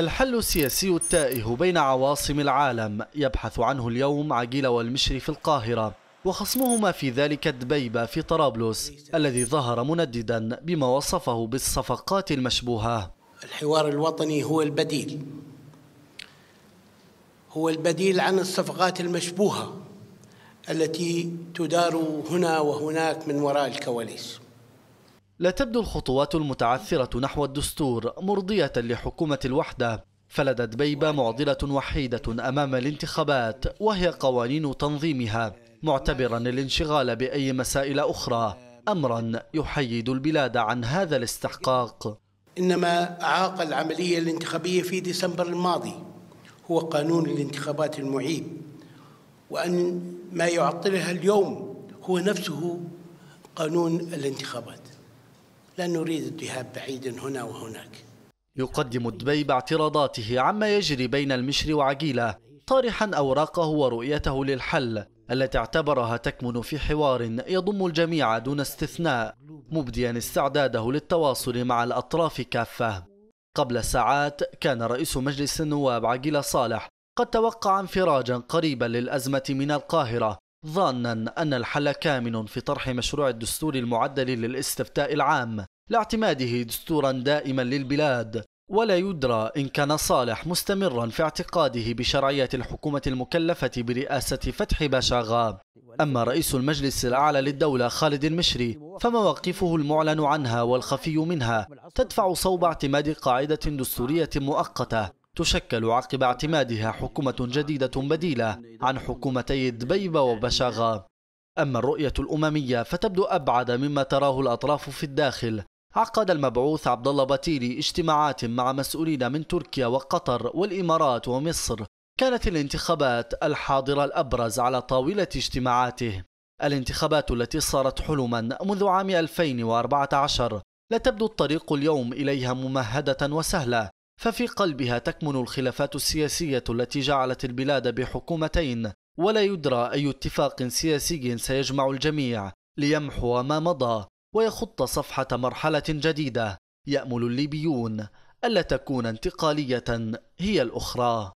الحل السياسي التائه بين عواصم العالم يبحث عنه اليوم عقيل والمشري في القاهرة وخصمهما في ذلك دبيبة في طرابلس الذي ظهر منددا بما وصفه بالصفقات المشبوهة الحوار الوطني هو البديل هو البديل عن الصفقات المشبوهة التي تدار هنا وهناك من وراء الكواليس لا تبدو الخطوات المتعثرة نحو الدستور مرضية لحكومة الوحدة فلدى دبيبة معضلة وحيدة أمام الانتخابات وهي قوانين تنظيمها معتبرا الانشغال بأي مسائل أخرى أمرا يحيد البلاد عن هذا الاستحقاق إنما عاق العملية الانتخابية في ديسمبر الماضي هو قانون الانتخابات المعيب وأن ما يعطلها اليوم هو نفسه قانون الانتخابات لا نريد الذهاب بعيدا هنا وهناك يقدم دبي باعتراضاته عما يجري بين المشر وعقيلة طارحا أوراقه ورؤيته للحل التي اعتبرها تكمن في حوار يضم الجميع دون استثناء مبديا استعداده للتواصل مع الأطراف كافة قبل ساعات كان رئيس مجلس النواب عقيلة صالح قد توقع انفراجا قريبا للأزمة من القاهرة ظانا أن الحل كامن في طرح مشروع الدستور المعدل للاستفتاء العام لاعتماده دستورا دائما للبلاد ولا يدرى إن كان صالح مستمرا في اعتقاده بشرعية الحكومة المكلفة برئاسة فتح باشا غاب أما رئيس المجلس الأعلى للدولة خالد المشري فمواقفه المعلن عنها والخفي منها تدفع صوب اعتماد قاعدة دستورية مؤقتة تشكل عقب اعتمادها حكومة جديدة بديلة عن حكومتي دبيبة وبشاغا أما الرؤية الأممية فتبدو أبعد مما تراه الأطراف في الداخل عقد المبعوث عبد الله باتيلي اجتماعات مع مسؤولين من تركيا وقطر والإمارات ومصر كانت الانتخابات الحاضرة الأبرز على طاولة اجتماعاته الانتخابات التي صارت حلما منذ عام 2014 لا تبدو الطريق اليوم إليها ممهدة وسهلة ففي قلبها تكمن الخلافات السياسية التي جعلت البلاد بحكومتين ولا يدرى أي اتفاق سياسي سيجمع الجميع ليمحو ما مضى ويخط صفحة مرحلة جديدة يأمل الليبيون ألا تكون انتقالية هي الأخرى